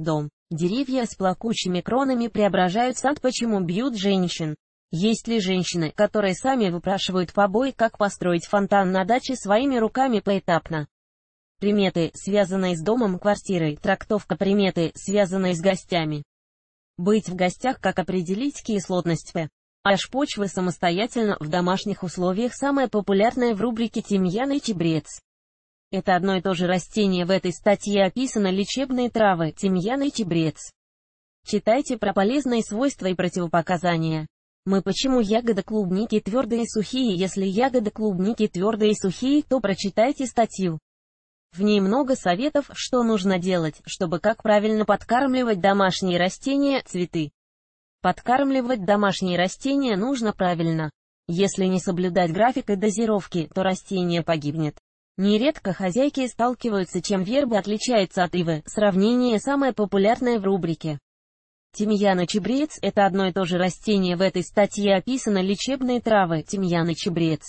дом. Деревья с плакучими кронами преображают сад, почему бьют женщин. Есть ли женщины, которые сами выпрашивают побои, как построить фонтан на даче своими руками поэтапно? Приметы, связанные с домом, квартирой, трактовка приметы, связанные с гостями. Быть в гостях, как определить кислотность П. Аж почвы самостоятельно в домашних условиях самое популярное в рубрике «Тимьян и чебрец». Это одно и то же растение в этой статье описано лечебные травы, тимьян и чебрец. Читайте про полезные свойства и противопоказания. Мы почему ягоды клубники твердые и сухие? Если ягоды клубники твердые и сухие, то прочитайте статью. В ней много советов, что нужно делать, чтобы как правильно подкармливать домашние растения, цветы. Подкармливать домашние растения нужно правильно. Если не соблюдать график и дозировки, то растение погибнет. Нередко хозяйки сталкиваются, чем верба отличается от ивы. Сравнение самое популярное в рубрике. Тимьян и чебрец – это одно и то же растение. В этой статье описаны лечебные травы тимьян и чебрец.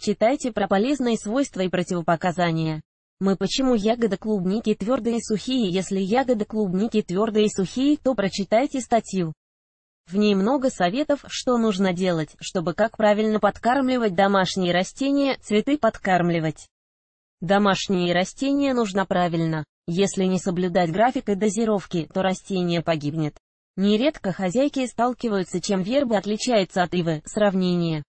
Читайте про полезные свойства и противопоказания. Мы почему ягода клубники твердые и сухие? Если ягода клубники твердые и сухие, то прочитайте статью. В ней много советов, что нужно делать, чтобы как правильно подкармливать домашние растения, цветы подкармливать. Домашние растения нужно правильно. Если не соблюдать график и дозировки, то растение погибнет. Нередко хозяйки сталкиваются, чем верба отличается от ивы, сравнение.